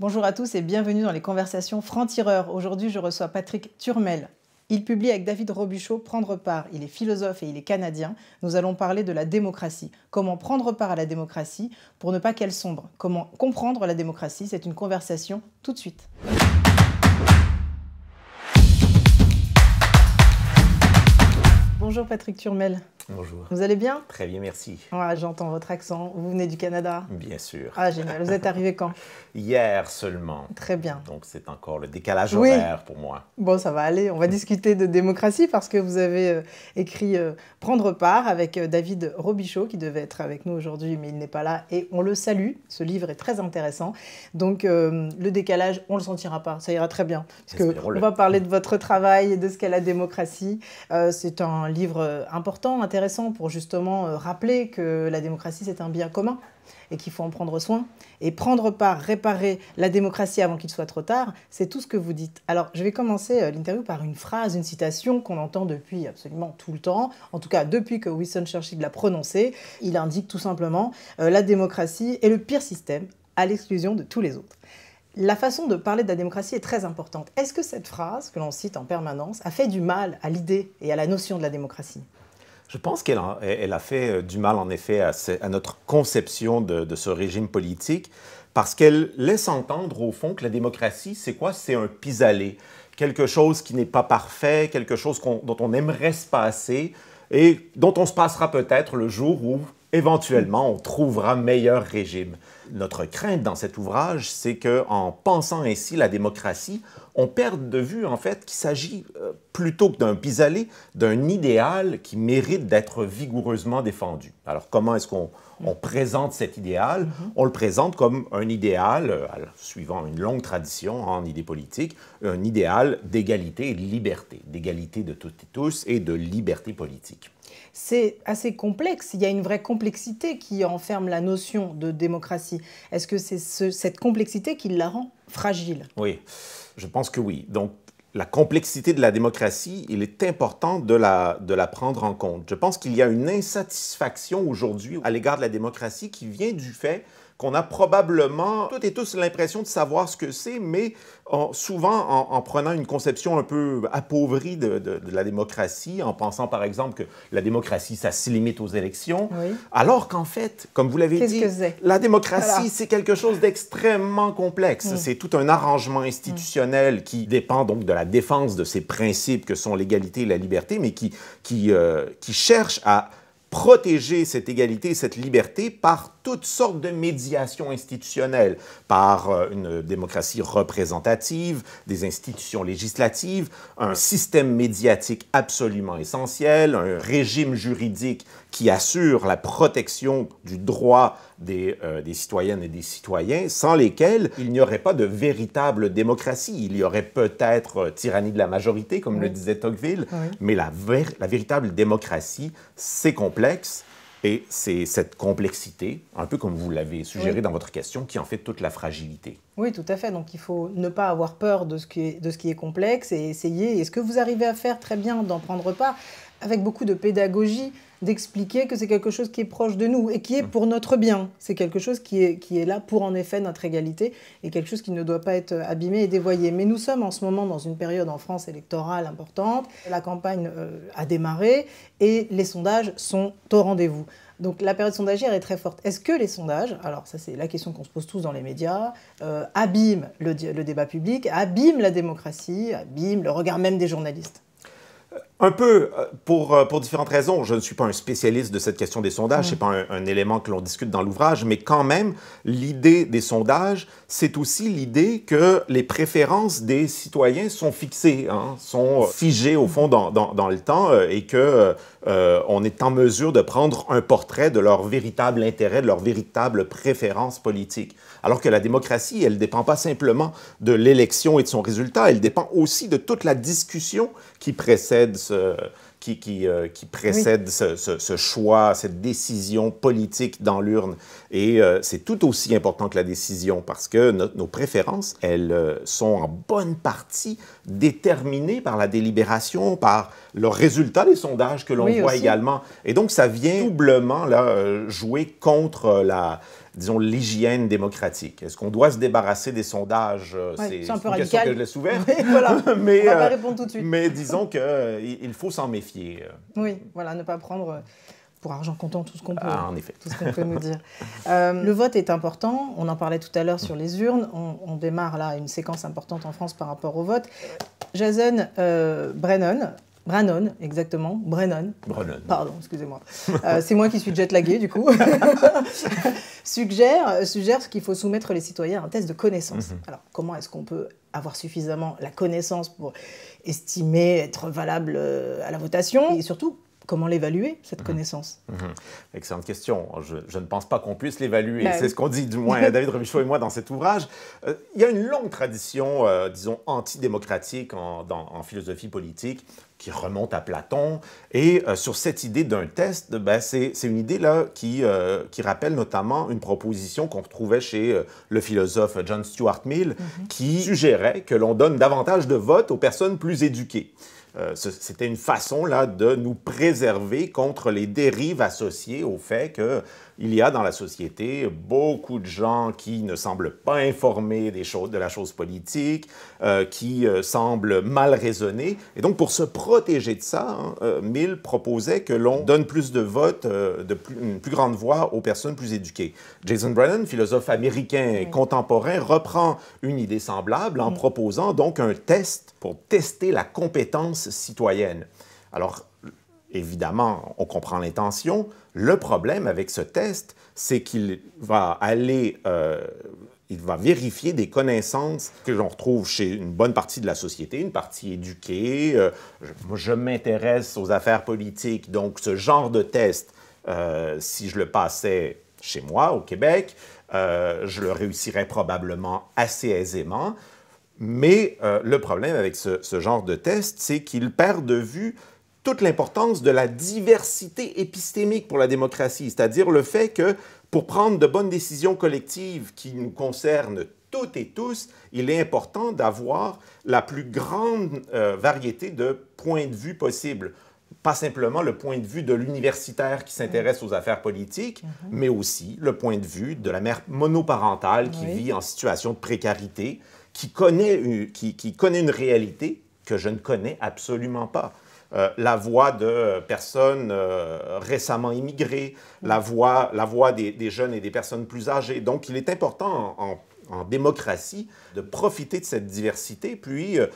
Bonjour à tous et bienvenue dans les conversations franc-tireur. Aujourd'hui, je reçois Patrick Turmel. Il publie avec David Robuchaud Prendre part. Il est philosophe et il est canadien. Nous allons parler de la démocratie. Comment prendre part à la démocratie pour ne pas qu'elle sombre Comment comprendre la démocratie C'est une conversation tout de suite. Bonjour Patrick Turmel. Bonjour. Vous allez bien Très bien, merci. Ah, j'entends votre accent. Vous venez du Canada Bien sûr. Ah, génial. Vous êtes arrivé quand Hier seulement. Très bien. Donc, c'est encore le décalage horaire pour moi. Bon, ça va aller. On va discuter de démocratie parce que vous avez euh, écrit euh, Prendre part avec euh, David Robichaud qui devait être avec nous aujourd'hui, mais il n'est pas là et on le salue. Ce livre est très intéressant. Donc, le décalage, on ne le sentira pas. Ça ira très bien. Parce que on va parler de votre travail et de ce qu'est la démocratie. c'est un livre important, intéressant pour justement euh, rappeler que la démocratie, c'est un bien commun et qu'il faut en prendre soin. Et prendre part, réparer la démocratie avant qu'il soit trop tard, c'est tout ce que vous dites. Alors, je vais commencer euh, l'interview par une phrase, une citation qu'on entend depuis absolument tout le temps, en tout cas depuis que Winston Churchill l'a prononcée. Il indique tout simplement euh, La démocratie est le pire système à l'exclusion de tous les autres. La façon de parler de la démocratie est très importante. Est-ce que cette phrase, que l'on cite en permanence, a fait du mal à l'idée et à la notion de la démocratie je pense qu'elle a, fait euh, du mal, en effet, à, notre conception de, ce régime politique, parce qu'elle laisse entendre, au fond, que la démocratie, c'est quoi? C'est un pis-aller, quelque chose qui n'est pas parfait, quelque chose dont on aimerait se passer et dont on se passera peut-être le jour où Éventuellement, on trouvera meilleur régime. Notre crainte dans cet ouvrage, c'est que, en pensant ainsi la démocratie, on perde de vue en fait qu'il s'agit euh, plutôt que d'un pis-aller, d'un idéal qui mérite d'être vigoureusement défendu. Alors comment est-ce qu'on présente cet idéal, mm-hmm. on le présente comme un idéal, euh, suivant une longue tradition en idées politiques, un idéal d'égalité et de liberté, d'égalité de toutes et tous et de liberté politique c'est assez complexe. Il y a une vraie complexité qui enferme la notion de démocratie. Est-ce que c'est cette complexité qui la rend fragile Oui, je pense que oui. Donc, la complexité de la démocratie, il est important de la prendre en compte. Je pense qu'il y a une insatisfaction aujourd'hui à l'égard de la démocratie qui vient du fait qu'on a probablement toutes et tous l'impression de savoir ce que c'est, mais souvent en, prenant une conception un peu appauvrie de, la démocratie, en pensant par exemple que la démocratie, ça se limite aux élections, alors qu'en fait, comme vous l'avez dit, la démocratie, c'est quelque chose d'extrêmement complexe. Mm. C'est tout un arrangement institutionnel mm. qui dépend donc de la défense de ces principes que sont l'égalité et la liberté, mais qui, qui, euh, qui cherche à protéger cette égalité, cette liberté par toutes sortes de médiations institutionnelles, par euh, une démocratie représentative, des institutions législatives, un système médiatique absolument essentiel, un régime juridique qui assure la protection du droit des, euh, citoyennes et des citoyens, sans lesquels il n'y aurait pas de véritable démocratie. Il y aurait peut-être euh, tyrannie de la majorité, comme le disait Tocqueville, mais la véritable démocratie, c'est complexe, et c'est cette complexité, un peu comme vous l'avez suggéré dans votre question, qui en fait toute la fragilité. Oui, tout à fait. Donc il faut ne pas avoir peur de ce qui est, de ce qui est complexe et essayer. Et ce que vous arrivez à faire très bien d'en prendre part, avec beaucoup de pédagogie, d'expliquer que c'est quelque chose qui est proche de nous et qui est mmh. pour notre bien. C'est quelque chose qui est, qui est là pour en effet notre égalité et quelque chose qui ne doit pas être euh, abîmé et dévoyé. Mais nous sommes en ce moment dans une période en France électorale importante. La campagne euh, a démarré et les sondages sont au rendez-vous. Donc la période sondagière est très forte. Est-ce que les sondages, alors ça c'est la question qu'on se pose tous dans les médias, euh, abîment le débat public, abîment la démocratie, abîment le regard même des journalistes un peu euh, pour, euh, pour différentes raisons. Je ne suis pas un spécialiste de cette question des sondages, c'est pas un, élément que l'on discute dans l'ouvrage, mais quand même, l'idée des sondages, c'est aussi l'idée que les préférences des citoyens sont fixées, hein, sont figées au fond dans, dans, le temps euh, et que on est en mesure de prendre un portrait de leur véritable intérêt, de leur véritable préférence politique. Alors que la démocratie, elle ne dépend pas simplement de l'élection et de son résultat, elle dépend aussi de toute la discussion qui précède ce euh, qui, euh, précède ce, choix, cette décision politique dans l'urne. Et euh, c'est tout aussi important que la décision parce que nos préférences, elles euh, sont en bonne partie déterminées par la délibération, par le résultat des sondages que l'on voit également. Et donc, ça vient doublement euh, jouer contre la, disons, l'hygiène démocratique. Est-ce qu'on doit se débarrasser des sondages? c'est un peu radical. que je laisse ouverte. mais, va répondre tout de suite. Mais disons qu'il il faut s'en méfier. Oui, voilà, ne pas prendre pour argent comptant tout ce qu'on peut, ah, nous dire. Euh, le vote est important, on en parlait tout à l'heure sur les urnes, on, démarre là une séquence importante en France par rapport au vote. Jason euh, Brennan, exactement, Brennan, Brennan. pardon, excusez-moi, euh, c'est moi qui suis jet du coup, suggère, euh, suggère qu'il faut soumettre les citoyens à un test de connaissance. Mhm. Alors comment est-ce qu'on peut avoir suffisamment la connaissance pour estimer être valable à la votation et surtout comment l'évaluer, cette mhm. connaissance mhm. Excellente question. Je, ne pense pas qu'on puisse l'évaluer. Ben c'est ce qu'on dit, du moins, euh, David Robichaud et moi, dans cet ouvrage. Euh, il y a une longue tradition, euh, disons, antidémocratique en, philosophie politique qui remonte à Platon. Et sur cette idée d'un test, ben, c'est une idée là, qui, rappelle notamment une proposition qu'on retrouvait chez le philosophe John Stuart Mill, mhm. qui suggérait que l'on donne davantage de votes aux personnes plus éduquées. Euh, c'était une façon là de nous préserver contre les dérives associées au fait qu'il y a dans la société beaucoup de gens qui ne semblent pas informés des choses, de la chose politique, euh, qui euh, semblent mal raisonnés. Et donc, pour se protéger de ça, hein, Mill proposait que l'on donne plus de votes, de plus, une plus grande voix aux personnes plus éduquées. Jason Brennan, philosophe américain contemporain, reprend une idée semblable en mm. proposant donc un test pour tester la compétence citoyenne. Alors, évidemment, on comprend l'intention. Le problème avec ce test, c'est qu'il va aller, euh, il va vérifier des connaissances que l'on retrouve chez une bonne partie de la société, une partie éduquée. Moi, euh, je, m'intéresse aux affaires politiques, donc ce genre de test, euh, si je le passais chez moi au Québec, je le réussirais probablement assez aisément. Mais euh, le problème avec ce, genre de test, c'est qu'il perd de vue toute l'importance de la diversité épistémique pour la démocratie, c'est-à-dire le fait que pour prendre de bonnes décisions collectives qui nous concernent toutes et tous, il est important d'avoir la plus grande euh, variété de points de vue possibles. Pas simplement le point de vue de l'universitaire qui s'intéresse aux affaires politiques, mhm. mais aussi le point de vue de la mère monoparentale qui vit en situation de précarité, qui connaît, une, qui, connaît une réalité que je ne connais absolument pas. Euh, la voix de personnes euh, récemment immigrées, la voix, la voix des, jeunes et des personnes plus âgées. Donc, il est important en, démocratie de profiter de cette diversité, puis euh,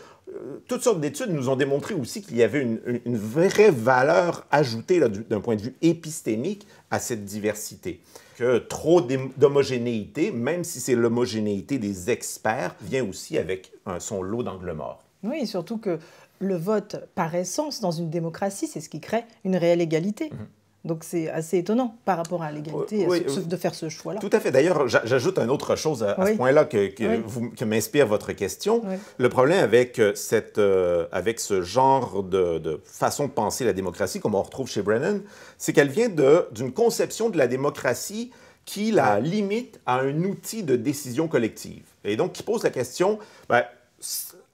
toutes sortes d'études nous ont démontré aussi qu'il y avait une, vraie valeur ajoutée d'un point de vue épistémique à cette diversité. Que trop d'homogénéité, même si c'est l'homogénéité des experts, vient aussi avec son lot d'angle morts. Oui, surtout que le vote, par essence, dans une démocratie, c'est ce qui crée une réelle égalité. Mm-hmm. Donc c'est assez étonnant par rapport à l'égalité de faire ce choix-là. Tout à fait. D'ailleurs, j'ajoute une autre chose à, ce point-là que, m'inspire votre question. Le problème avec, euh, cette, euh, avec ce genre de, façon de penser la démocratie, comme on retrouve chez Brennan, c'est qu'elle vient d'une conception de la démocratie qui la limite à un outil de décision collective. Et donc qui pose la question, ben,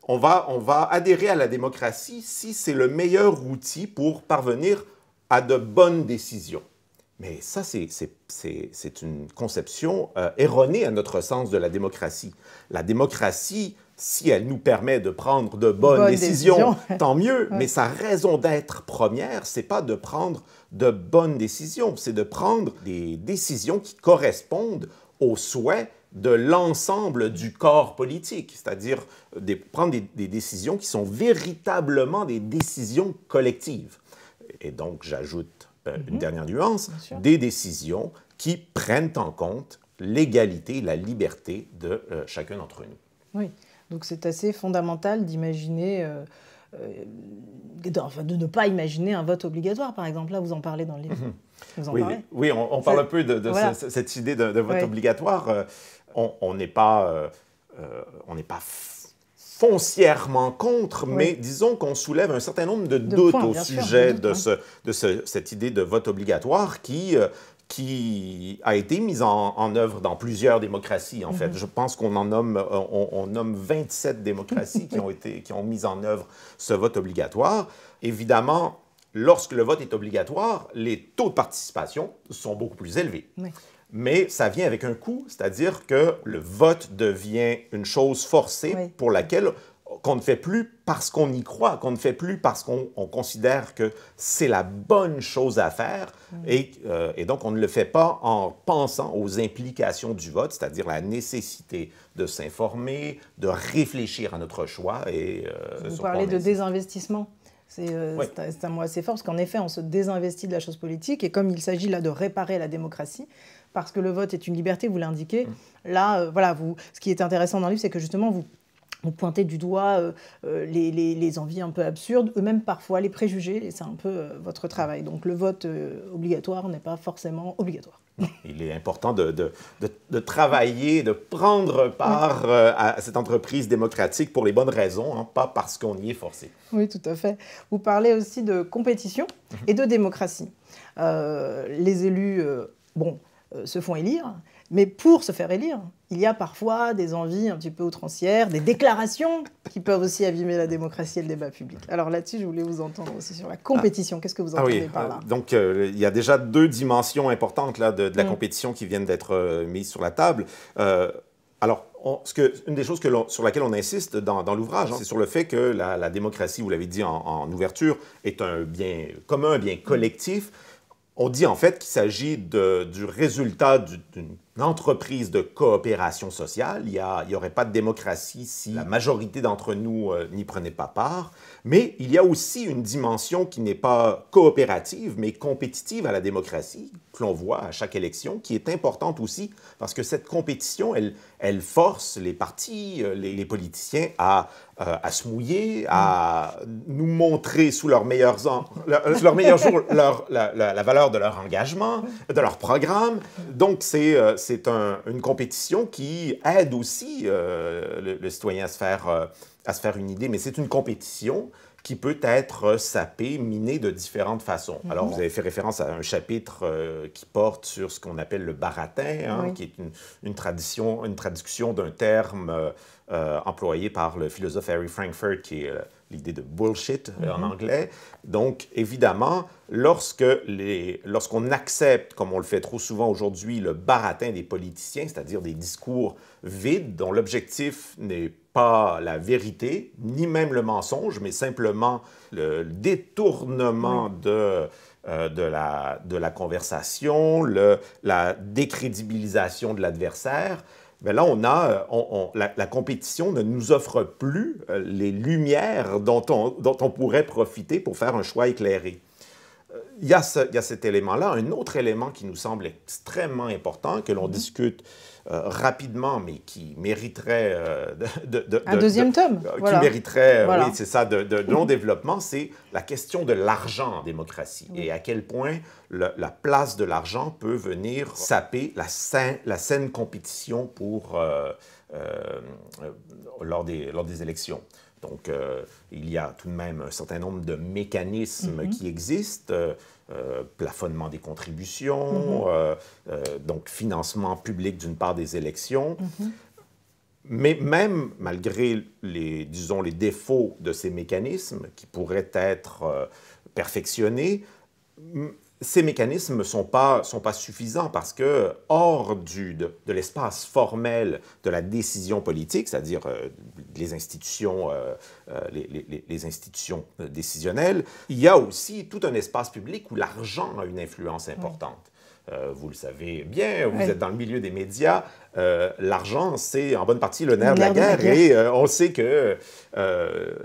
on, va, on va adhérer à la démocratie si c'est le meilleur outil pour parvenir à à de bonnes décisions. Mais ça, c'est une conception euh, erronée à notre sens de la démocratie. La démocratie, si elle nous permet de prendre de bonnes, décisions, tant mieux, mais sa raison d'être première, c'est pas de prendre de bonnes décisions, c'est de prendre des décisions qui correspondent aux souhaits de l'ensemble du corps politique, c'est-à-dire euh, de prendre des décisions qui sont véritablement des décisions collectives et donc j'ajoute euh, une mhm. dernière nuance, des décisions qui prennent en compte l'égalité, la liberté de euh, chacun d'entre nous. Oui, donc c'est assez fondamental d'imaginer... Euh, de ne pas imaginer un vote obligatoire, par exemple. Là, vous en parlez dans le mhm. livre. oui, on, parle un peu de, cette idée de, vote obligatoire. on n'est pas on n'est pas foncièrement contre, mais disons qu'on soulève un certain nombre de, doutes au sujet de, ce, de cette idée de vote obligatoire qui, euh, qui a été mise en, œuvre dans plusieurs démocraties, en fait. Mhm. Je pense qu'on en nomme, euh, on, nomme 27 démocraties qui, ont été, qui ont mis en œuvre ce vote obligatoire. Évidemment, lorsque le vote est obligatoire, les taux de participation sont beaucoup plus élevés mais ça vient avec un coût, c'est-à-dire que le vote devient une chose forcée pour laquelle qu'on ne fait plus parce qu'on y croit, qu'on ne fait plus parce qu'on considère que c'est la bonne chose à faire, euh, et, donc on ne le fait pas en pensant aux implications du vote, c'est-à-dire la nécessité de s'informer, de réfléchir à notre choix. Et, euh, Vous parlez de désinvestissement c'est moi euh, un mot assez fort, parce qu'en effet, on se désinvestit de la chose politique, et comme il s'agit là de réparer la démocratie, parce que le vote est une liberté, vous l'indiquez. Mm. Là, euh, voilà, vous, ce qui est intéressant dans le livre, c'est que justement, vous vous pointez du doigt euh, euh, les, envies un peu absurdes, eux-mêmes parfois les préjugés, et c'est un peu votre travail. Donc le vote obligatoire n'est pas forcément obligatoire. Il est important de, travailler, de prendre part mm. à cette entreprise démocratique pour les bonnes raisons, hein, pas parce qu'on y est forcé. Oui, tout à fait. Vous parlez aussi de compétition mm-hmm. et de démocratie. les élus, bon, euh, se font élire. Mais pour se faire élire, il y a parfois des envies un petit peu outrancières, des déclarations qui peuvent aussi abîmer la démocratie et le débat public. Alors là-dessus, je voulais vous entendre aussi sur la ah. compétition. Qu'est-ce que vous entendez ah par là euh, Donc, euh, il y a déjà deux dimensions importantes de, la mm. compétition qui viennent d'être mises sur la table. alors, une des choses sur laquelle on insiste dans, l'ouvrage, c'est sur le fait que la, démocratie, vous l'avez dit en, ouverture, est un bien commun, un bien collectif. On dit en fait qu'il s'agit du résultat d'une entreprise de coopération sociale. Il n'y aurait pas de démocratie si la majorité d'entre nous euh, n'y prenait pas part. Mais il y a aussi une dimension qui n'est pas coopérative, mais compétitive à la démocratie, que l'on voit à chaque élection, qui est importante aussi, parce que cette compétition, elle, elle force les partis, euh, les, politiciens à, euh, à se mouiller, à nous montrer sous leurs meilleurs, jours leur, meilleur la, valeur de leur engagement, de leur programme. Donc, c'est c'est une compétition qui aide aussi euh, le, citoyen à se, faire, euh, à se faire une idée, mais c'est une compétition qui peut être sapée, minée de différentes façons. Mhm. Alors, vous avez fait référence à un chapitre euh, qui porte sur ce qu'on appelle le baratin, hein, qui est une, traduction d'un terme employé par le philosophe Harry Frankfurt, qui est l'idée de bullshit euh, en mhm. anglais. Donc, évidemment, lorsque lorsqu'on accepte, comme on le fait trop souvent aujourd'hui, le baratin des politiciens, c'est-à-dire des discours vides dont l'objectif n'est pas la vérité, ni même le mensonge, mais simplement le détournement euh, de, la, conversation, la décrédibilisation de l'adversaire, mais là, on a, euh, la, compétition ne nous offre plus euh, les lumières dont on, pourrait profiter pour faire un choix éclairé. Euh, il y, a, cet élément-là. Un autre élément qui nous semble extrêmement important, que l'on mhm. discute euh, rapidement, mais qui mériterait euh, de, un deuxième tome, euh, qui mériterait, c'est ça, de, long développement, c'est la question de l'argent en démocratie et à quel point la place de l'argent peut venir saper la, la saine compétition pour lors, des, lors des élections. Donc, il y a tout de même un certain nombre de mécanismes mm-hmm. qui existent. Euh, plafonnement des contributions, mm-hmm. euh, euh, donc financement public d'une part des élections. Mm-hmm. Mais même malgré les, disons, les défauts de ces mécanismes qui pourraient être perfectionnés, ces mécanismes ne sont pas, sont pas suffisants parce que hors du, de, l'espace formel de la décision politique, c'est-à-dire les institutions, euh, euh, les, institutions euh, décisionnelles. Il y a aussi tout un espace public où l'argent a une influence importante. vous le savez bien, vous êtes dans le milieu des médias. l'argent, c'est en bonne partie le nerf, de, la guerre, et on sait que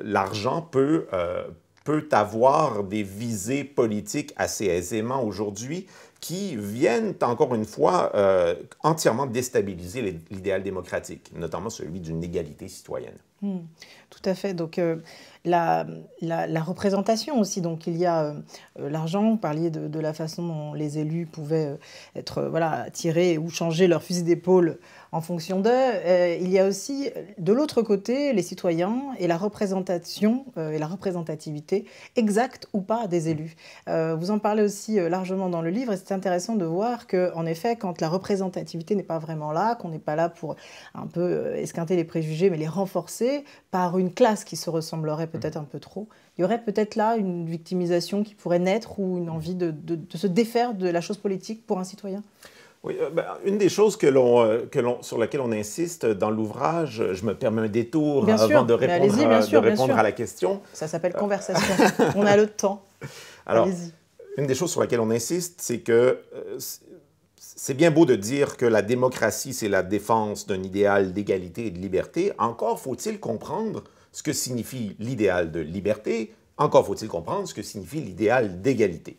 l'argent peut peut avoir des visées politiques assez aisément aujourd'hui qui viennent encore une fois euh, entièrement déstabiliser l'idéal démocratique, notamment celui d'une égalité citoyenne. Hmm. tout à fait. Donc, euh, la, la, représentation aussi. Donc il y a euh, euh, l'argent, vous parliez de, la façon dont les élus pouvaient euh, être voilà, tirés ou changer leur fusil d'épaule en fonction d'eux. il y a aussi de l'autre côté les citoyens et la représentation et la représentativité exacte ou pas des élus. vous en parlez aussi largement dans le livre et c'est intéressant de voir que en effet quand la représentativité n'est pas vraiment là, qu'on n'est pas là pour un peu esquinter les préjugés mais les renforcer par une classe qui se ressemblerait Mm. peut-être un peu trop. Il y aurait peut-être là une victimisation qui pourrait naître ou une mm. envie de, se défaire de la chose politique pour un citoyen oui, euh, ben, une des choses euh, que l'on, sur laquelle on insiste dans l'ouvrage, je me permets un détour avant de répondre, euh, à la question. Ça s'appelle conversation. on a le temps. Alors, une des choses sur laquelle on insiste, c'est que c'est bien beau de dire que la démocratie, c'est la défense d'un idéal d'égalité et de liberté. Encore faut-il comprendre ce que signifie l'idéal de liberté. Encore faut-il comprendre ce que signifie l'idéal d'égalité.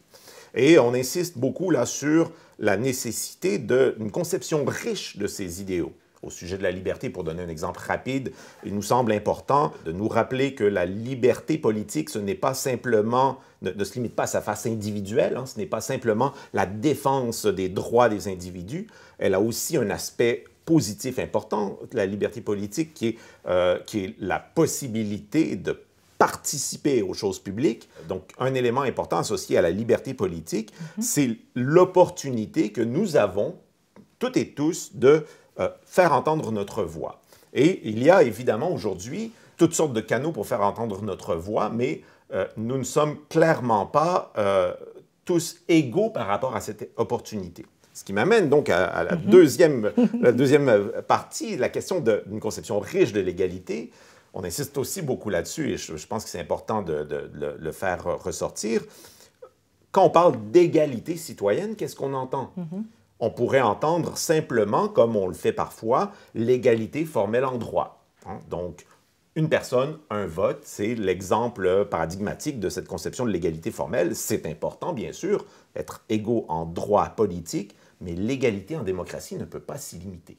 Et on insiste beaucoup là sur la nécessité d'une conception riche de ces idéaux. Au sujet de la liberté, pour donner un exemple rapide, il nous semble important de nous rappeler que la liberté politique, ce n'est pas simplement, ne, se limite pas à sa face individuelle, hein, ce n'est pas simplement la défense des droits des individus, elle a aussi un aspect positif important, la liberté politique, qui est, euh, qui est la possibilité de participer aux choses publiques. Donc, un élément important associé à la liberté politique, mhm. c'est l'opportunité que nous avons, toutes et tous, de euh, faire entendre notre voix. Et il y a évidemment aujourd'hui toutes sortes de canaux pour faire entendre notre voix, mais euh, nous ne sommes clairement pas euh, tous égaux par rapport à cette opportunité. Ce qui m'amène donc à, mhm. la, deuxième, la, deuxième, partie, la question d'une conception riche de l'égalité. On insiste aussi beaucoup là-dessus et je, pense que c'est important de, le faire ressortir. Quand on parle d'égalité citoyenne, qu'est-ce qu'on entend mhm. On pourrait entendre simplement, comme on le fait parfois, l'égalité formelle en droit. Hein? Donc, une personne, un vote, c'est l'exemple paradigmatique de cette conception de l'égalité formelle. C'est important, bien sûr, être égaux en droit politique, mais l'égalité en démocratie ne peut pas s'y limiter.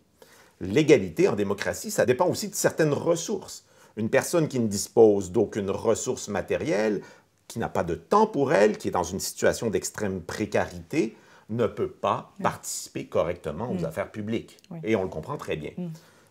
L'égalité en démocratie, ça dépend aussi de certaines ressources. Une personne qui ne dispose d'aucune ressource matérielle, qui n'a pas de temps pour elle, qui est dans une situation d'extrême précarité, ne peut pas participer correctement aux mm. affaires publiques. Et on le comprend très bien. Mm.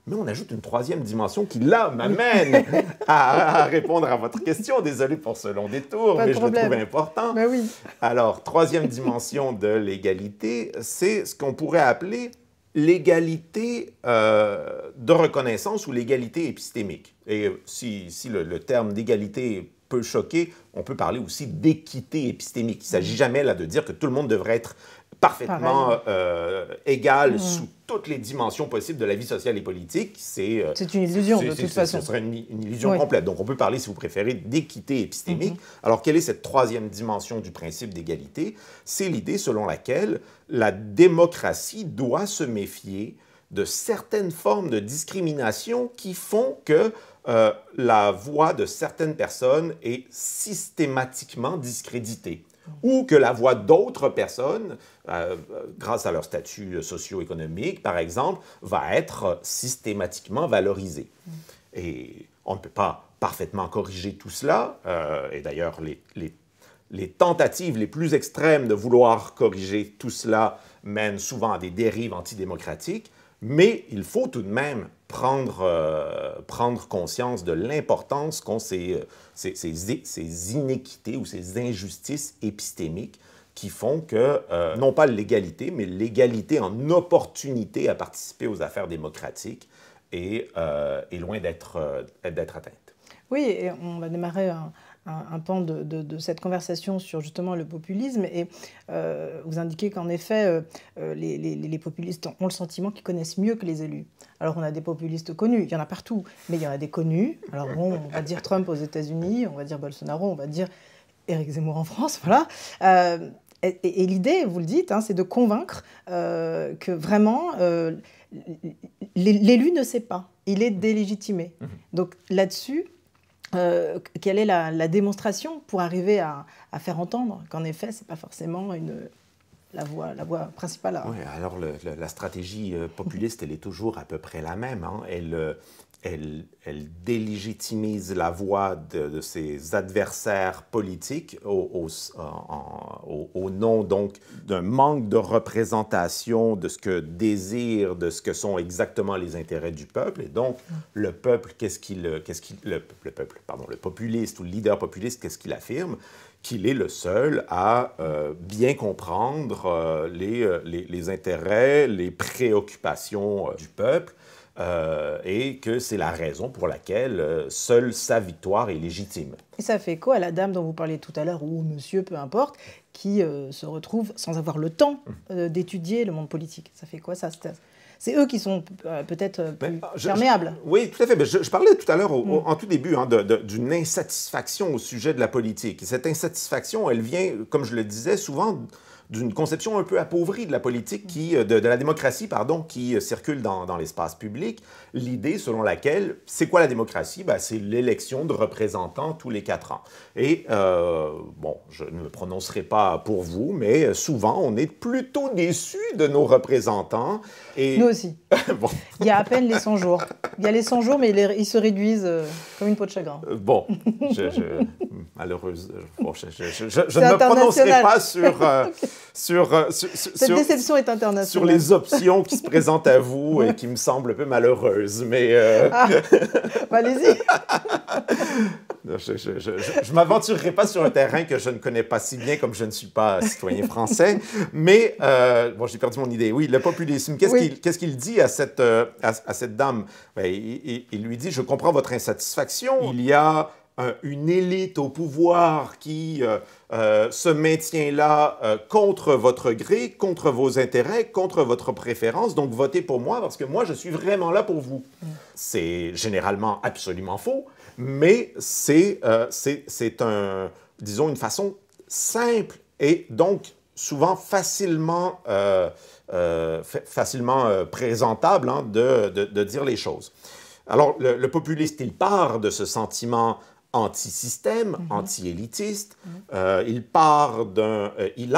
Mais on ajoute une troisième dimension qui, là, m'amène à, répondre à votre question. Désolé pour ce long détour, mais je le trouve important. Bah oui. Alors, troisième dimension de l'égalité, c'est ce qu'on pourrait appeler l'égalité euh, de reconnaissance ou l'égalité épistémique. Et si, si le, le terme d'égalité peut choquer, on peut parler aussi d'équité épistémique. Il ne s'agit mm. jamais là de dire que tout le monde devrait être parfaitement euh, égal mm. sous toutes les dimensions possibles de la vie sociale et politique. C'est euh, C'est une illusion, de toute façon. Ce serait une, illusion complète. Donc, on peut parler, si vous préférez, d'équité épistémique. Mm-hmm. Alors, quelle est cette troisième dimension du principe d'égalité? C'est l'idée selon laquelle la démocratie doit se méfier de certaines formes de discrimination qui font que euh, la voix de certaines personnes est systématiquement discréditée ou que la voix d'autres personnes, euh, euh, grâce à leur statut socio-économique, par exemple, va être systématiquement valorisée. Mm. Et on ne peut pas parfaitement corriger tout cela, euh, et d'ailleurs les, tentatives les plus extrêmes de vouloir corriger tout cela mènent souvent à des dérives antidémocratiques, mais il faut tout de même prendre, euh, prendre conscience de l'importance qu'ont euh, ces, ces, inéquités ou ces injustices épistémiques qui font que, euh, non pas l'égalité, mais l'égalité en opportunité à participer aux affaires démocratiques est, loin d'être atteinte. Oui, on va démarrer un, pan de, cette conversation sur justement le populisme. Et euh, vous indiquez qu'en effet, euh, euh, les, populistes ont le sentiment qu'ils connaissent mieux que les élus. Alors on a des populistes connus, il y en a partout, mais il y en a des connus. Alors bon, on va dire Trump aux États-Unis, on va dire Bolsonaro, on va dire Éric Zemmour en France, voilà. et, l'idée, vous le dites, hein, c'est de convaincre que vraiment l'élu ne sait pas, il est délégitimé. Mmh. Donc là-dessus, euh, quelle est la, démonstration pour arriver à, faire entendre qu'en effet, ce n'est pas forcément une, la, voie, la voix principale. Oui, alors la stratégie euh, populiste, elle est toujours à peu près la même. Hein. Elle, euh, elle, elle, délégitimise la voix de, ses adversaires politiques au, nom donc d'un manque de représentation de ce que désire, de ce que sont exactement les intérêts du peuple. Et donc, le peuple, qu'est-ce qu'il, le, peuple, pardon, le populiste ou le leader populiste, qu'est-ce qu'il affirme Qu'il est le seul à euh, bien comprendre euh, euh, les, intérêts, les préoccupations du peuple euh, et que c'est la raison pour laquelle euh, seule sa victoire est légitime. Et ça fait quoi à la dame dont vous parliez tout à l'heure, ou monsieur, peu importe, qui euh, se retrouve sans avoir le temps hmm. d'étudier le monde politique Ça fait quoi ça c'est eux qui sont peut-être ben, ah, perméables. oui, tout à fait. je, parlais tout à l'heure, hmm. en tout début, hein, d'une insatisfaction au sujet de la politique. Cette insatisfaction, elle vient, comme je le disais, souvent d'une conception un peu appauvrie de la politique, qui, euh, de, la démocratie, pardon, qui euh, circule dans, l'espace public. L'idée selon laquelle, c'est quoi la démocratie? Ben, c'est l'élection de représentants tous les quatre ans. Et, euh, bon, je ne me prononcerai pas pour vous, mais souvent, on est plutôt déçu de nos représentants. Nous aussi. Il y a à peine les 100 jours. Il y a les 100 jours, mais ils se réduisent euh, comme une peau de chagrin. Euh, bon, je... malheureuse. je, ne me prononcerai pas euh, sur, sur, déception est internationale. Sur les options qui se présentent à vous et qui me semblent un peu malheureuses, mais... Ah, bah, allez-y Je, je, m'aventurerai pas sur un terrain que je ne connais pas si bien comme je ne suis pas citoyen français. Mais, euh, bon, j'ai perdu mon idée. Oui, le populisme. Qu'est-ce qu'il dit à cette, euh, à, cette dame? Ben, il, lui dit, je comprends votre insatisfaction. Il y a une élite au pouvoir qui euh, se maintient là contre votre gré, contre vos intérêts, contre votre préférence. Donc votez pour moi parce que moi, je suis vraiment là pour vous. Mm. C'est généralement absolument faux mais euh, c'est un, disons, une façon simple et donc souvent facilement, euh, euh, facilement présentable hein, de, de, dire les choses. Alors, le, populiste, il part de ce sentiment anti-système, mhm. anti-élitiste. Mhm. il part d'un... il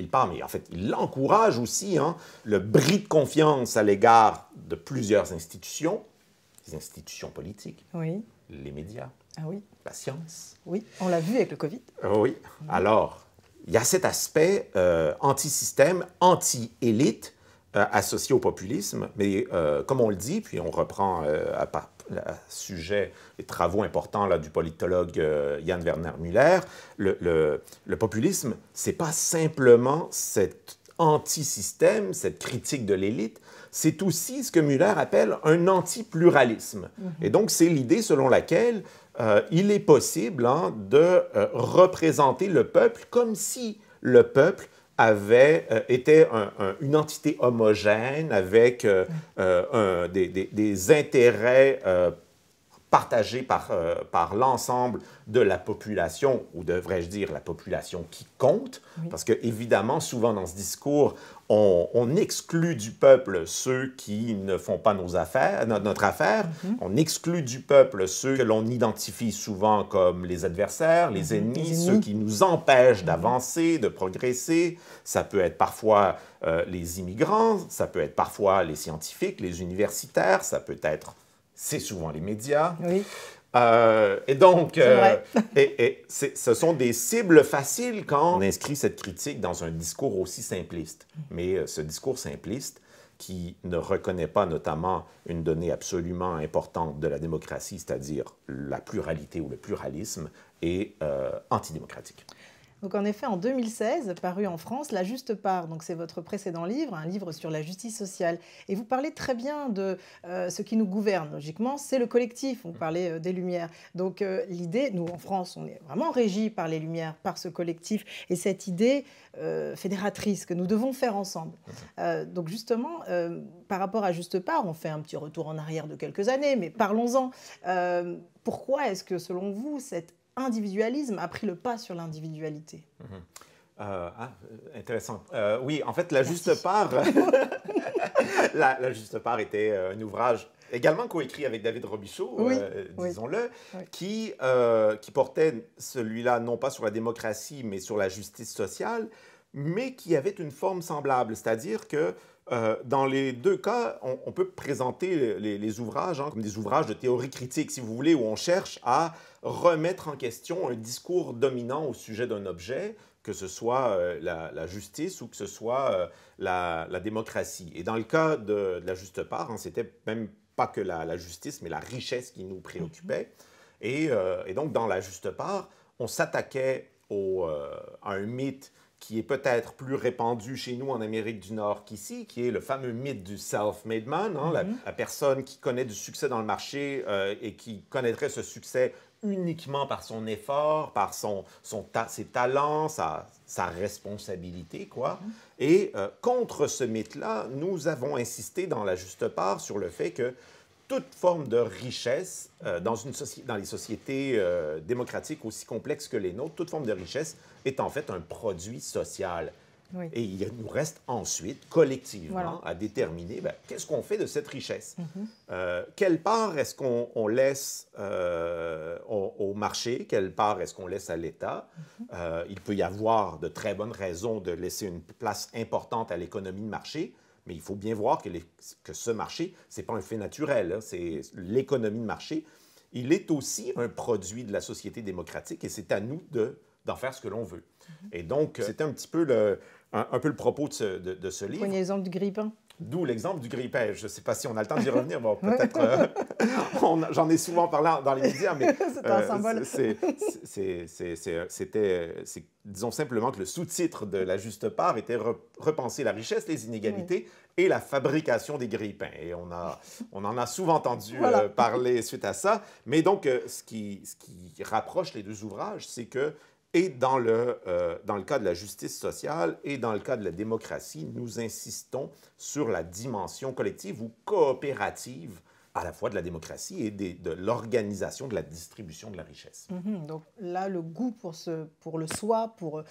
il mais en fait, il encourage aussi hein, le bris de confiance à l'égard de plusieurs institutions institutions politiques, oui. les médias, ah oui. la science. Oui, on l'a vu avec le Covid. Euh, oui. Alors, il y a cet aspect euh, anti-système, anti-élite euh, associé au populisme, mais comme on le dit, puis on reprend à, part sujet, les travaux importants là, du politologue Yann Jan Werner Müller, le, le, le populisme, c'est pas simplement cette anti-système, cette critique de l'élite, c'est aussi ce que Muller appelle un anti-pluralisme. Mhm. Et donc, c'est l'idée selon laquelle euh, il est possible hein, de euh, représenter le peuple comme si le peuple avait, euh, était une entité homogène avec mhm. des, des, intérêts partagé par, euh, par l'ensemble de la population, ou devrais-je dire la population qui compte, parce que évidemment, souvent dans ce discours, on, exclut du peuple ceux qui ne font pas nos affaires, notre affaire, mhm. on exclut du peuple ceux que l'on identifie souvent comme les adversaires, les, mhm. ennemis, ceux qui nous empêchent mhm. d'avancer, de progresser. Ça peut être parfois euh, les immigrants, ça peut être parfois les scientifiques, les universitaires, ça peut être c'est souvent les médias. Euh, et donc, euh, et, ce sont des cibles faciles quand on inscrit cette critique dans un discours aussi simpliste. Mais euh, ce discours simpliste, qui ne reconnaît pas notamment une donnée absolument importante de la démocratie, c'est-à-dire la pluralité ou le pluralisme, est antidémocratique. Donc en effet, en 2016, paru en France, La Juste Part, donc c'est votre précédent livre, un livre sur la justice sociale. Et vous parlez très bien de euh, ce qui nous gouverne, logiquement, c'est le collectif, vous mm. parlez euh, des Lumières. Donc euh, l'idée, nous en France, on est vraiment régi par les Lumières, par ce collectif et cette idée fédératrice que nous devons faire ensemble. Mm. donc justement, par rapport à Juste Part, on fait un petit retour en arrière de quelques années, mais parlons-en. pourquoi est-ce que selon vous, cette individualisme a pris le pas sur l'individualité. Mhm. Euh, ah, intéressant. Euh, oui, en fait, La Juste Part, la, Juste Part était euh, un ouvrage également coécrit avec David Robichaud, disons-le, qui portait celui-là non pas sur la démocratie, mais sur la justice sociale, mais qui avait une forme semblable, c'est-à-dire que euh, dans les deux cas, on, peut présenter les, ouvrages hein, comme des ouvrages de théorie critique, si vous voulez, où on cherche à remettre en question un discours dominant au sujet d'un objet, que ce soit euh, la, justice ou que ce soit euh, la, démocratie. Et dans le cas de, la juste part, ce hein, c'était même pas que la, justice, mais la richesse qui nous préoccupait. Mhm. et donc, dans la juste part, on s'attaquait à un mythe qui est peut-être plus répandu chez nous en Amérique du Nord qu'ici, qui est le fameux mythe du self-made man, hein, mhm. la, personne qui connaît du succès dans le marché euh, et qui connaîtrait ce succès uniquement par son effort, par son, son ses talents, sa, sa responsabilité, quoi. Mhm. Et euh, contre ce mythe-là, nous avons insisté dans la juste part sur le fait que toute forme de richesse euh, dans, une dans les sociétés euh, démocratiques aussi complexes que les nôtres, toute forme de richesse est en fait un produit social. Et il nous reste ensuite, collectivement, à déterminer ben, qu'est-ce qu'on fait de cette richesse. Mhm. Euh, quelle part est-ce qu'on laisse au, marché, quelle part est-ce qu'on laisse à l'État. Mhm. il peut y avoir de très bonnes raisons de laisser une place importante à l'économie de marché, mais il faut bien voir que, ce marché, ce n'est pas un fait naturel, hein, c'est l'économie de marché. Il est aussi un produit de la société démocratique et c'est à nous d'en faire ce que l'on veut. Mhm. Et donc, c'était euh, un petit peu le, un, peu le propos de ce, de, de ce livre. Prenez l'exemple du D'où l'exemple du grille Je ne sais pas si on a le temps d'y revenir. peut-être. Euh, j'en ai souvent parlé dans les médias, mais c'était, disons simplement que le sous-titre de la juste part était repenser la richesse, les inégalités et la fabrication des grippins. Et on a, on en a souvent entendu euh, parler suite à ça. Mais donc, euh, ce, qui, ce qui rapproche les deux ouvrages, c'est que et dans le, euh, dans le cas de la justice sociale et dans le cas de la démocratie, nous insistons sur la dimension collective ou coopérative à la fois de la démocratie et de l'organisation de la distribution de la richesse. Mhm, donc là, le goût pour, ce, pour le soi, pour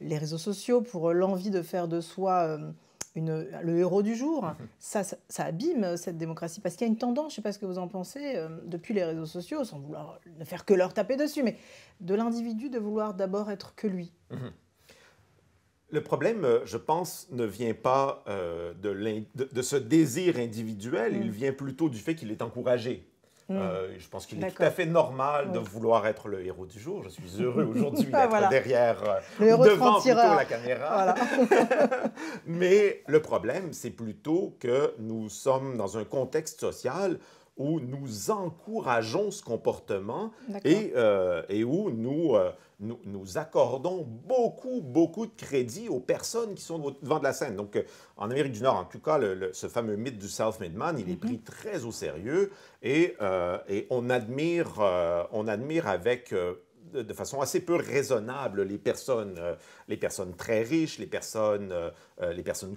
les réseaux sociaux, pour l'envie de faire de soi... Euh, le héros du jour, mhm. ça, abîme euh, cette démocratie. Parce qu'il y a une tendance, je ne sais pas ce que vous en pensez, euh, depuis les réseaux sociaux, sans vouloir ne faire que leur taper dessus, mais de l'individu de vouloir d'abord être que lui. Mhm. Le problème, euh, je pense, ne vient pas de, ce désir individuel, mm. il vient plutôt du fait qu'il est encouragé Mm. Euh, je pense qu'il est tout à fait normal de vouloir être le héros du jour. Je suis heureux aujourd'hui ah, d'être derrière, euh, devant plutôt la caméra. Mais le problème, c'est plutôt que nous sommes dans un contexte social où nous encourageons ce comportement et, euh, où euh, nous, nous, accordons beaucoup, beaucoup de crédit aux personnes qui sont devant de la scène. Donc, euh, en Amérique du Nord, en tout cas, ce fameux mythe du self-made man, il est mhm. pris très au sérieux et, on, admire, avec de façon assez peu raisonnable les personnes, très riches, les personnes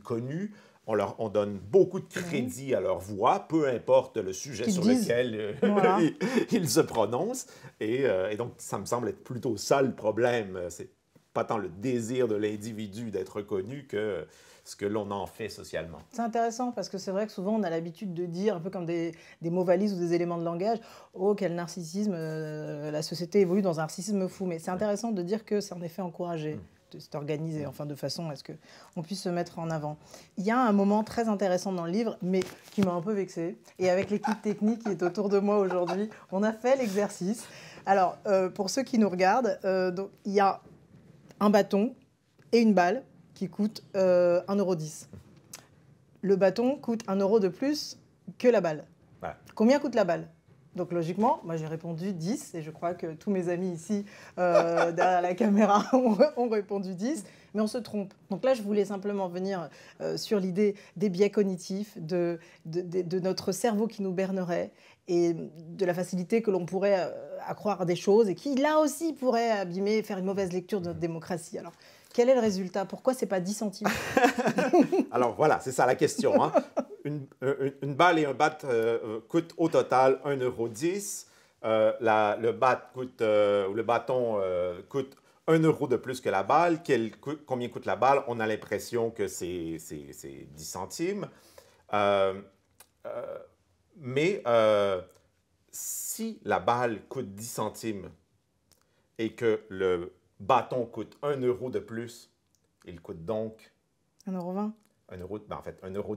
connues, on, donne beaucoup de crédit à leur voix, peu importe le sujet sur lequel euh, ils, se prononcent. Euh, et, donc, ça me semble être plutôt ça le problème. C'est pas tant le désir de l'individu d'être connu que ce que l'on en fait socialement. C'est intéressant parce que c'est vrai que souvent on a l'habitude de dire, un peu comme des, mots valises ou des éléments de langage, oh quel narcissisme, euh, la société évolue dans un narcissisme fou. Mais c'est intéressant de dire que c'est en effet encouragé. Mm c'est organisé, enfin de façon à ce qu'on puisse se mettre en avant. Il y a un moment très intéressant dans le livre, mais qui m'a un peu vexé Et avec l'équipe technique qui est autour de moi aujourd'hui, on a fait l'exercice. Alors, euh, pour ceux qui nous regardent, euh, il y a un bâton et une balle qui coûtent euh, 1,10€. Le bâton coûte 1€ euro de plus que la balle. Combien coûte la balle donc logiquement, moi j'ai répondu 10 et je crois que tous mes amis ici euh, derrière la caméra ont, répondu 10, mais on se trompe. Donc là, je voulais simplement venir euh, sur l'idée des biais cognitifs, de, notre cerveau qui nous bernerait et de la facilité que l'on pourrait euh, accroire à des choses et qui là aussi pourrait abîmer, faire une mauvaise lecture de notre mhm. démocratie. Alors quel est le résultat Pourquoi c'est pas 10 centimes Alors voilà, c'est ça la question. Hein. Euh, une, balle et un bat euh, euh, coûtent au total 1,10 euro. Euh, le, bat coûte, ou le bâton coûte 1 euro de plus que la balle. combien coûte la balle On a l'impression que c'est 10 centimes. mais si la balle coûte 10 centimes et que le bâton coûte 1 euro de plus. Il coûte donc... 1,20 euro. 1 euro, ben, en fait, 1,10 euro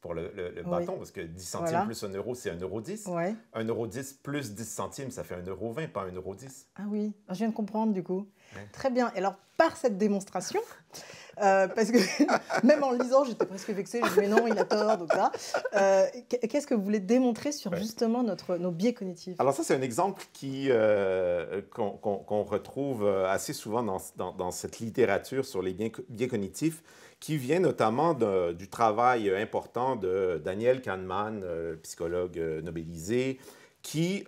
pour le, bâton, parce que 10 centimes plus 1 euro, c'est 1,10 euro. 10. 1,10 euro plus 10 centimes, ça fait 1,20 euro, pas 1,10 euro. Ah oui, je viens de comprendre du coup. Très bien. et Alors, par cette démonstration, Euh, parce que même en le lisant, j'étais presque vexée. Je me mais non, il a tort, donc ça. Euh, qu'est-ce que vous voulez démontrer sur justement notre, nos biais cognitifs Alors ça, c'est un exemple euh, qu'on retrouve assez souvent dans, dans, cette littérature sur les biais, cognitifs qui vient notamment du travail important de Daniel Kahneman, psychologue nobelisé, qui,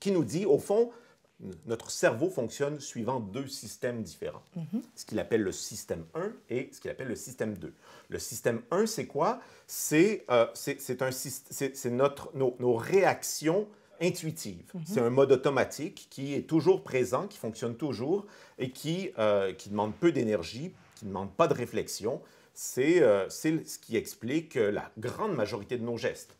qui nous dit, au fond, notre cerveau fonctionne suivant deux systèmes différents. Mhm. Ce qu'il appelle le système 1 et ce qu'il appelle le système 2. Le système 1, c'est quoi? C'est euh, nos, réactions intuitives. Mhm. C'est un mode automatique qui est toujours présent, qui fonctionne toujours et qui, euh, qui demande peu d'énergie, qui ne demande pas de réflexion. C'est euh, ce qui explique la grande majorité de nos gestes.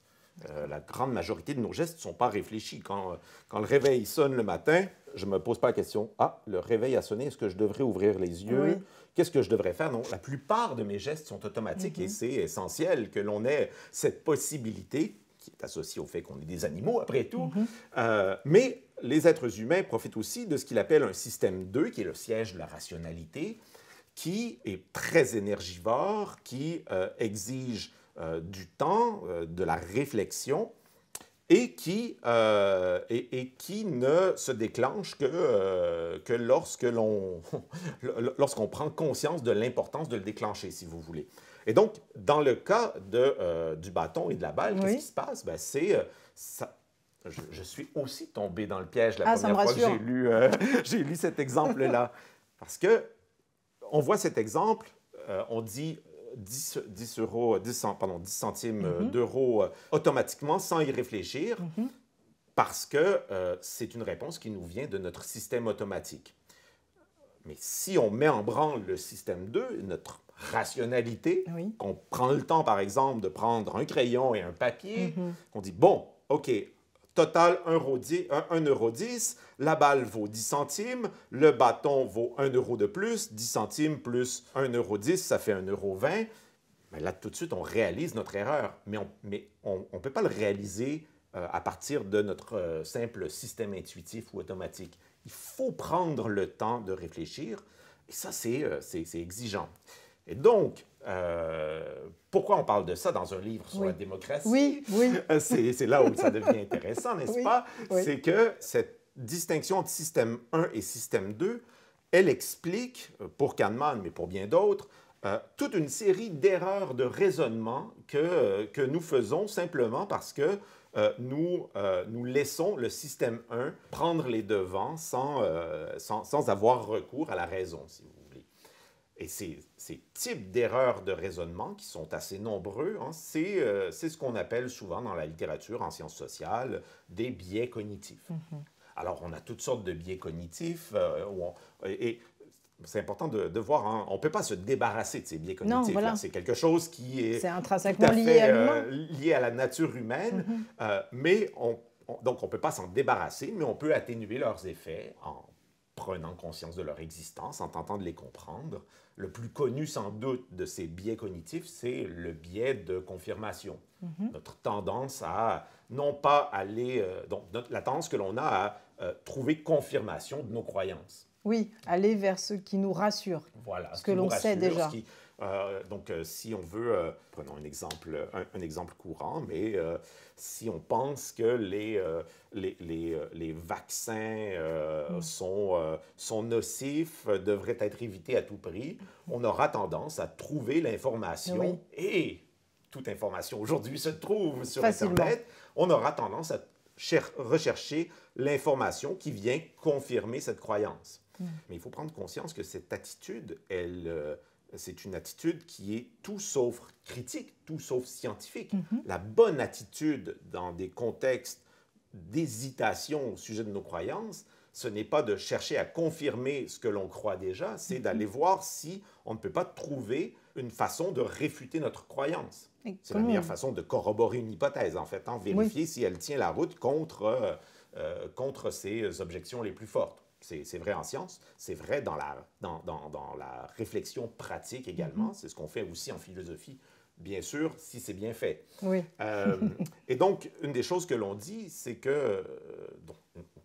Euh, la grande majorité de nos gestes ne sont pas réfléchis. Euh, quand, le réveil sonne le matin, je ne me pose pas la question Ah, le réveil a sonné, est-ce que je devrais ouvrir les yeux Qu'est-ce que je devrais faire Non, la plupart de mes gestes sont automatiques et mhm. c'est essentiel que l'on ait cette possibilité qui est associée au fait qu'on est des animaux, après tout. Mhm. Euh, mais les êtres humains profitent aussi de ce qu'il appelle un système 2, qui est le siège de la rationalité, qui est très énergivore, qui exige euh, du temps, euh, de la réflexion, et qui, euh, et, qui ne se déclenche que, que lorsque l'on lorsqu'on prend conscience de l'importance de le déclencher, si vous voulez. Et donc, dans le cas de, du bâton et de la balle, qu'est-ce qui se passe? Ben, c'est... Je, je, suis aussi tombé dans le piège la ah, première fois que j'ai lu, j'ai lu cet exemple-là. Parce que on voit cet exemple, on dit 10, euros, 10, pardon, 10 centimes euh, mhm. d'euros euh, automatiquement sans y réfléchir mhm. parce que euh, c'est une réponse qui nous vient de notre système automatique. Mais si on met en branle le système 2, notre rationalité, qu'on prend le temps, par exemple, de prendre un crayon et un papier, mhm. qu'on dit, bon, OK, Total 1,10€, euro, la balle vaut 10 centimes, le bâton vaut 1 euro de plus, 10 centimes plus 1 euro ça fait 1 euro Mais là, tout de suite, on réalise notre erreur, mais on ne peut pas le réaliser euh, à partir de notre euh, simple système intuitif ou automatique. Il faut prendre le temps de réfléchir, et ça, c'est euh, exigeant. Et donc, euh, pourquoi on parle de ça dans un livre sur la démocratie? Oui, oui. Euh, c'est là où ça devient intéressant, n'est-ce pas? C'est que cette distinction entre système 1 et système 2, elle explique, euh, pour Kahneman, mais pour bien d'autres, toute une série d'erreurs de raisonnement que, que, nous faisons simplement parce que nous, nous laissons le système 1 prendre les devants sans, sans, sans avoir recours à la raison, si vous voulez et ces, types d'erreurs de raisonnement qui sont assez nombreux, hein, euh, c'est ce qu'on appelle souvent dans la littérature en sciences sociales des biais cognitifs. Mhm. Alors, on a toutes sortes de biais cognitifs euh, et, c'est important de, voir, hein, on ne peut pas se débarrasser de ces biais cognitifs. C'est quelque chose qui est, intrinsèquement lié, à euh, lié, à la nature humaine, mhm. mais donc on ne peut pas s'en débarrasser, mais on peut atténuer leurs effets en prenant conscience de leur existence, en tentant de les comprendre, le plus connu sans doute de ces biais cognitifs, c'est le biais de confirmation. Mhm. Notre tendance à non pas aller, euh, donc la tendance que l'on a à euh, trouver confirmation de nos croyances. Oui, aller vers ce qui nous rassure. Voilà, ce, que l'on sait déjà. Euh, donc, euh, si on veut, euh, prenons un exemple, un, exemple courant, mais si on pense que les, les, vaccins mm. sont, sont nocifs, devraient être évités à tout prix, on aura tendance à trouver l'information et toute information aujourd'hui se trouve sur Facilement. Internet, on aura tendance à rechercher l'information qui vient confirmer cette croyance. Mm. Mais il faut prendre conscience que cette attitude, elle c'est une attitude qui est tout sauf critique, tout sauf scientifique. Mhm. La bonne attitude dans des contextes d'hésitation au sujet de nos croyances, ce n'est pas de chercher à confirmer ce que l'on croit déjà, c'est mhm. d'aller voir si on ne peut pas trouver une façon de réfuter notre croyance. C'est la meilleure façon de corroborer une hypothèse, en fait, en hein, vérifier si elle tient la route contre euh, euh, ses objections les plus fortes. C'est vrai en science, c'est vrai dans la, réflexion pratique également, mhm. c'est ce qu'on fait aussi en philosophie, bien sûr, si c'est bien fait. Oui. Euh, et donc, une des choses que l'on dit, c'est que, euh,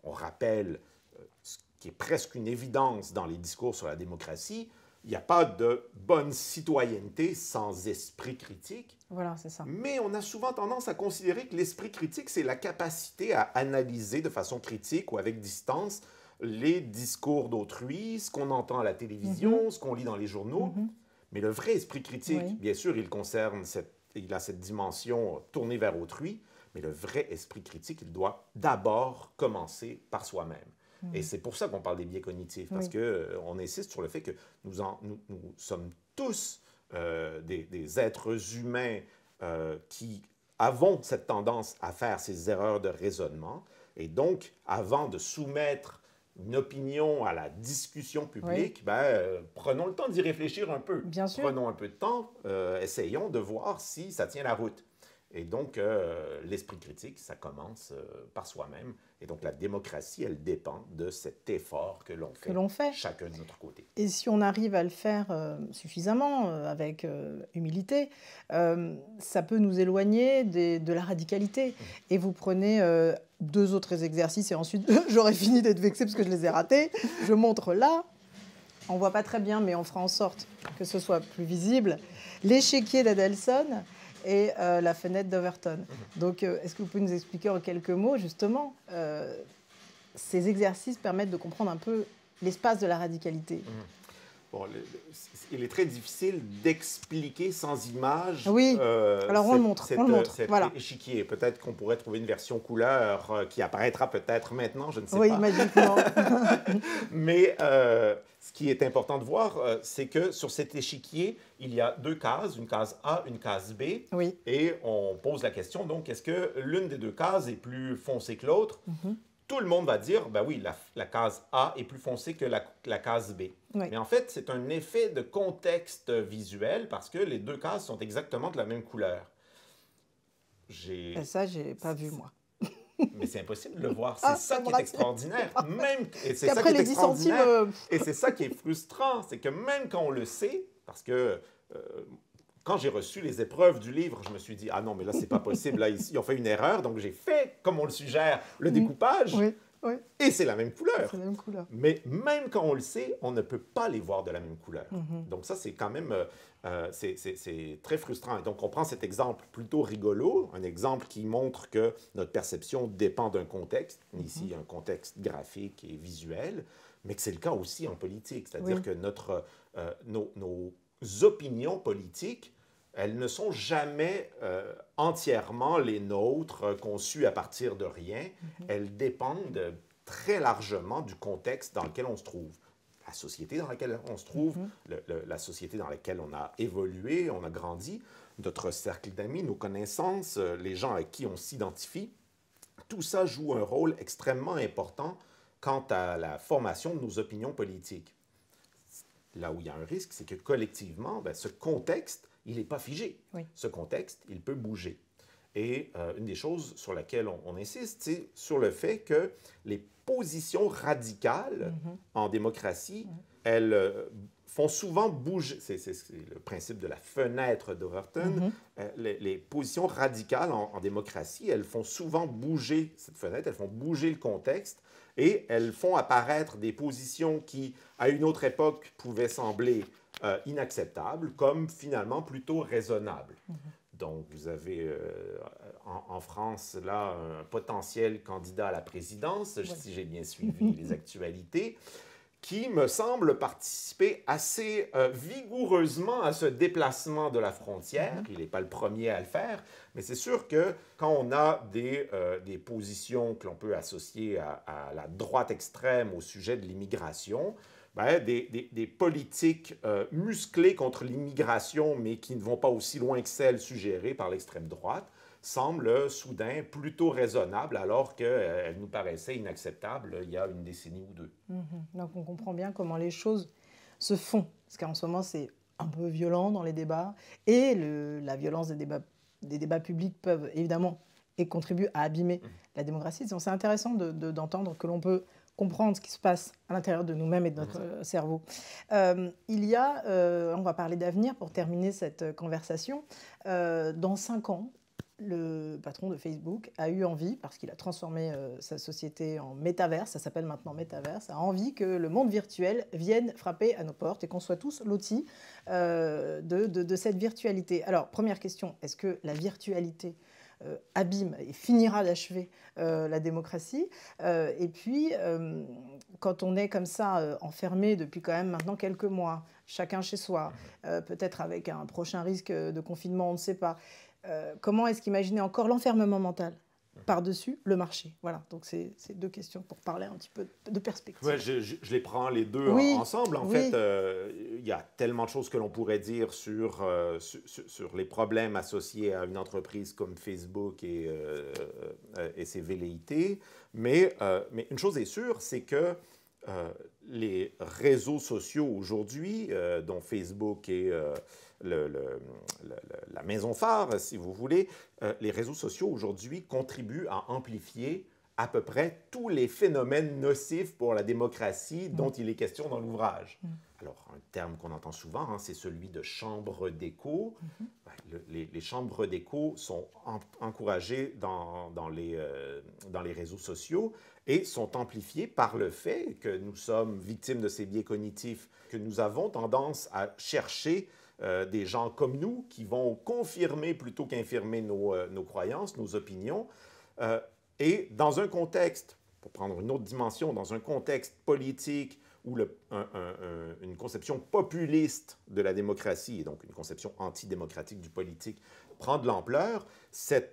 on rappelle euh, ce qui est presque une évidence dans les discours sur la démocratie, il n'y a pas de bonne citoyenneté sans esprit critique. Voilà, c'est ça. Mais on a souvent tendance à considérer que l'esprit critique, c'est la capacité à analyser de façon critique ou avec distance les discours d'autrui, ce qu'on entend à la télévision, mhm. ce qu'on lit dans les journaux. Mhm. Mais le vrai esprit critique, bien sûr, il concerne cette, il a cette dimension tournée vers autrui, mais le vrai esprit critique, il doit d'abord commencer par soi-même. Et c'est pour ça qu'on parle des biais cognitifs, parce qu'on que euh, on insiste sur le fait que nous, nous, sommes tous euh, des, êtres humains euh, qui avons cette tendance à faire ces erreurs de raisonnement. Et donc, avant de soumettre une opinion à la discussion publique, ben, euh, prenons le temps d'y réfléchir un peu. Bien Prenons un peu de temps, euh, essayons de voir si ça tient la route. Et donc, euh, l'esprit critique, ça commence par soi-même. Et donc, la démocratie, elle dépend de cet effort que l'on fait, chacun de notre côté. Et si on arrive à le faire suffisamment, avec humilité, ça peut nous éloigner de la radicalité. Mmh. Et vous prenez deux autres exercices et ensuite j'aurais fini d'être vexé parce que je les ai ratés. Je montre là. On voit pas très bien, mais on fera en sorte que ce soit plus visible. L'échiquier d'Adelson et euh, la fenêtre d'Overton. Donc, euh, est-ce que vous pouvez nous expliquer en quelques mots, justement, euh, ces exercices permettent de comprendre un peu l'espace de la radicalité mmh. Bon, il est très difficile d'expliquer sans image. Oui. Alors montre, cet voilà. échiquier. Peut-être qu'on pourrait trouver une version couleur euh, qui apparaîtra peut-être maintenant, je ne sais pas. Oui, magiquement. Mais euh, ce qui est important de voir, euh, c'est que sur cet échiquier, il y a deux cases, une case A, une case B. Oui. Et on pose la question donc est-ce que l'une des deux cases est plus foncée que l'autre mhm tout le monde va dire, ben oui, la, case A est plus foncée que la, case B. Mais en fait, c'est un effet de contexte visuel parce que les deux cases sont exactement de la même couleur. J'ai... Ben ça, j'ai pas vu, moi. Mais c'est impossible de le voir. C'est ah, ça, qui est extraordinaire. Même... Euh, et c'est ça qui est frustrant. C'est que même quand on le sait, parce que euh, quand j'ai reçu les épreuves du livre, je me suis dit, ah non, mais là, c'est pas possible, là, ils, ont fait une erreur, donc j'ai fait, comme on le suggère, le mm. découpage. Et c'est la, même couleur. Mais même quand on le sait, on ne peut pas les voir de la même couleur. Mm-hmm. Donc ça, c'est quand même euh, euh, c'est très frustrant. Et donc on prend cet exemple plutôt rigolo, un exemple qui montre que notre perception dépend d'un contexte, mm-hmm. ici un contexte graphique et visuel, mais que c'est le cas aussi en politique. C'est-à-dire que notre, euh, nos, nos opinions politiques elles ne sont jamais euh, entièrement les nôtres, euh, conçues à partir de rien. Mhm. Elles dépendent très largement du contexte dans lequel on se trouve. La société dans laquelle on se trouve, mhm. la société dans laquelle on a évolué, on a grandi, notre cercle d'amis, nos connaissances, euh, les gens à qui on s'identifie, tout ça joue un rôle extrêmement important quant à la formation de nos opinions politiques. Là où il y a un risque, c'est que collectivement, ben, ce contexte il n'est pas figé. Ce contexte, il peut bouger. Et euh, une des choses sur laquelle on, insiste, c'est sur le fait que les positions radicales mhm. en démocratie, elles euh, font souvent bouger, c'est le principe de la fenêtre d'Overton, mhm. euh, les, positions radicales en, démocratie, elles font souvent bouger cette fenêtre, elles font bouger le contexte et elles font apparaître des positions qui, à une autre époque, pouvaient sembler euh, inacceptable comme finalement plutôt raisonnable. Mhm. Donc, vous avez euh, en, France, là, un potentiel candidat à la présidence, si j'ai bien suivi les actualités, qui me semble participer assez euh, vigoureusement à ce déplacement de la frontière. Mhm. Il n'est pas le premier à le faire, mais c'est sûr que quand on a des, positions que l'on peut associer à, la droite extrême au sujet de l'immigration, ben, des, politiques euh, musclées contre l'immigration, mais qui ne vont pas aussi loin que celles suggérées par l'extrême droite, semblent euh, soudain plutôt raisonnables, alors qu'elles euh, nous paraissaient inacceptables il y a une décennie ou deux. Mhm. Donc on comprend bien comment les choses se font, parce qu'en ce moment c'est un peu violent dans les débats, et la violence des débats, publics peuvent évidemment et contribuent à abîmer mhm. la démocratie. c'est intéressant d'entendre que l'on peut comprendre ce qui se passe à l'intérieur de nous-mêmes et de notre cerveau. Euh, il y a, euh, on va parler d'avenir pour terminer cette euh, conversation, dans cinq ans, le patron de Facebook a eu envie, parce qu'il a transformé sa société en métaverse, ça s'appelle maintenant métaverse, a envie que le monde virtuel vienne frapper à nos portes et qu'on soit tous l'outil de, cette virtualité. Alors, première question, est-ce que la virtualité euh, abîme et finira d'achever euh, la démocratie. Euh, et puis, quand on est comme ça enfermé depuis quand même maintenant quelques mois, chacun chez soi, peut-être avec un prochain risque de confinement, on ne sait pas, comment est-ce qu'imaginer encore l'enfermement mental par-dessus le marché. Voilà, donc c'est deux questions pour parler un petit peu de perspective. je, les prends les deux ensemble. En fait, euh, il y a tellement de choses que l'on pourrait dire sur, euh, sur, les problèmes associés à une entreprise comme Facebook et, euh, et ses velléités. Mais, mais une chose est sûre, c'est que euh, les réseaux sociaux aujourd'hui, euh, dont Facebook est euh, la maison phare, si vous voulez, les réseaux sociaux aujourd'hui contribuent à amplifier à peu près tous les phénomènes nocifs pour la démocratie dont mm. il est question dans l'ouvrage. Mm alors un terme qu'on entend souvent, hein, c'est celui de chambre d'écho. Mhm. les, chambres d'écho sont encouragées euh, dans, les, réseaux sociaux et sont amplifiées par le fait que nous sommes victimes de ces biais cognitifs, que nous avons tendance à chercher euh, des gens comme nous qui vont confirmer plutôt qu'infirmer nos, euh, croyances, nos opinions. et dans un contexte, pour prendre une autre dimension, dans un contexte politique, où une conception populiste de la démocratie, et donc une conception antidémocratique du politique, prend de l'ampleur,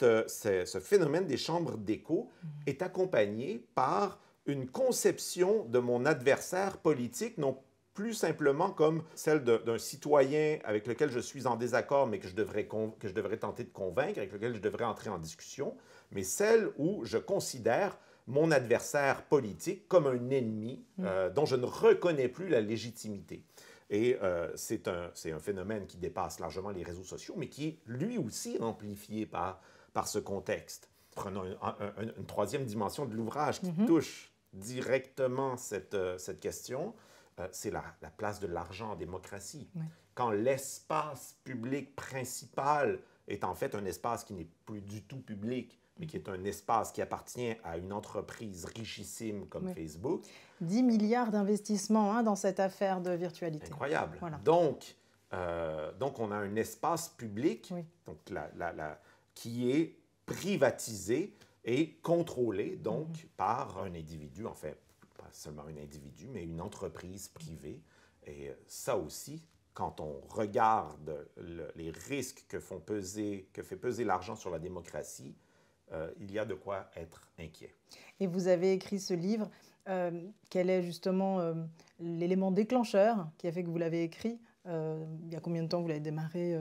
euh, ce phénomène des chambres d'écho mhm. est accompagné par une conception de mon adversaire politique, non plus simplement comme celle d'un citoyen avec lequel je suis en désaccord, mais que je, devrais que je devrais tenter de convaincre, avec lequel je devrais entrer en discussion, mais celle où je considère mon adversaire politique comme un ennemi mm. euh, dont je ne reconnais plus la légitimité. Et euh, c'est un, phénomène qui dépasse largement les réseaux sociaux, mais qui est lui aussi amplifié par, ce contexte. Prenons une troisième dimension de l'ouvrage qui mm-hmm. touche directement cette, euh, question, c'est la, place de l'argent en démocratie. Quand l'espace public principal est en fait un espace qui n'est plus du tout public, mais qui est un espace qui appartient à une entreprise richissime comme Facebook. 10 milliards d'investissements hein, dans cette affaire de virtualité. Incroyable. Donc, euh, donc, on a un espace public donc la, qui est privatisé et contrôlé donc mhm. par un individu, en fait, pas seulement un individu, mais une entreprise privée. Et ça aussi, quand on regarde les risques que, font peser, que fait peser l'argent sur la démocratie, euh, il y a de quoi être inquiet. Et vous avez écrit ce livre. Euh, quel est justement euh, l'élément déclencheur qui a fait que vous l'avez écrit Il y a combien de temps vous l'avez démarré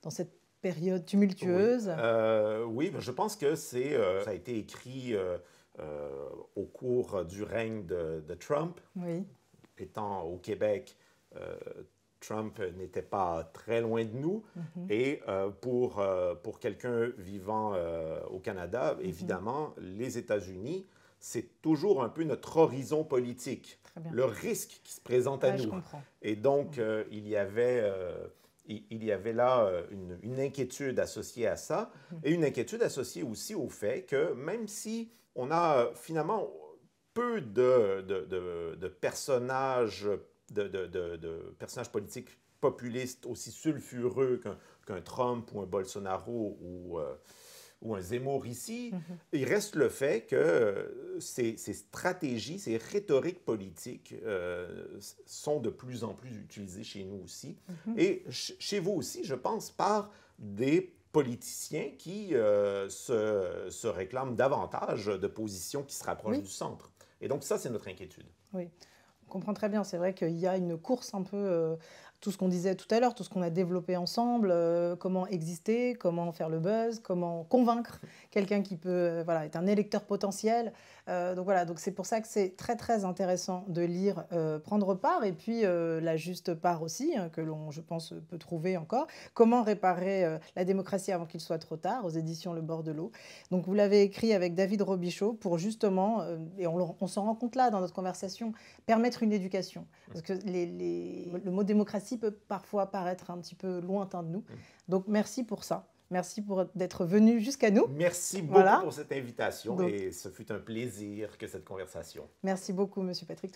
dans cette période tumultueuse Oui, ben, je pense que c'est ça a été écrit au cours du règne de, Trump. Oui. Étant au Québec, Trump n'était pas très loin de nous. Mhm. Et euh, pour, euh, pour quelqu'un vivant euh, au Canada, mhm. évidemment, les États-Unis, c'est toujours un peu notre horizon politique, le risque qui se présente à nous. Et donc, mhm. il, y avait, y avait là une, inquiétude associée à ça, et une inquiétude associée aussi au fait que même si on a finalement peu de, de, de, de personnages de, personnages politiques populistes aussi sulfureux qu'un Trump ou un Bolsonaro ou, euh, un Zemmour ici. Mhm. Il reste le fait que euh, ces, stratégies, ces rhétoriques politiques euh, sont de plus en plus utilisées chez nous aussi. Mhm. Et chez vous aussi, je pense, par des politiciens qui se, réclament davantage de positions qui se rapprochent du centre. Et donc ça, c'est notre inquiétude. Oui comprend très bien. C'est vrai qu'il y a une course un peu, euh, tout ce qu'on disait tout à l'heure, tout ce qu'on a développé ensemble, euh, comment exister, comment faire le buzz, comment convaincre quelqu'un qui peut, euh, voilà, être un électeur potentiel. Euh, donc voilà, donc c'est pour ça que c'est très très intéressant de lire, euh, prendre part et puis euh, la juste part aussi hein, que l'on, je pense, peut trouver encore. Comment réparer la démocratie avant qu'il soit trop tard aux éditions Le Bord de l'eau. Donc vous l'avez écrit avec David Robichaud pour justement, et on, on s'en rend compte là dans notre conversation, permettre une éducation parce que le mot démocratie peut parfois paraître un petit peu lointain de nous. Mm. Donc merci pour ça. Merci d'être venu jusqu'à nous. Merci beaucoup pour cette invitation et ce fut un plaisir que cette conversation. Merci beaucoup, Monsieur Patrick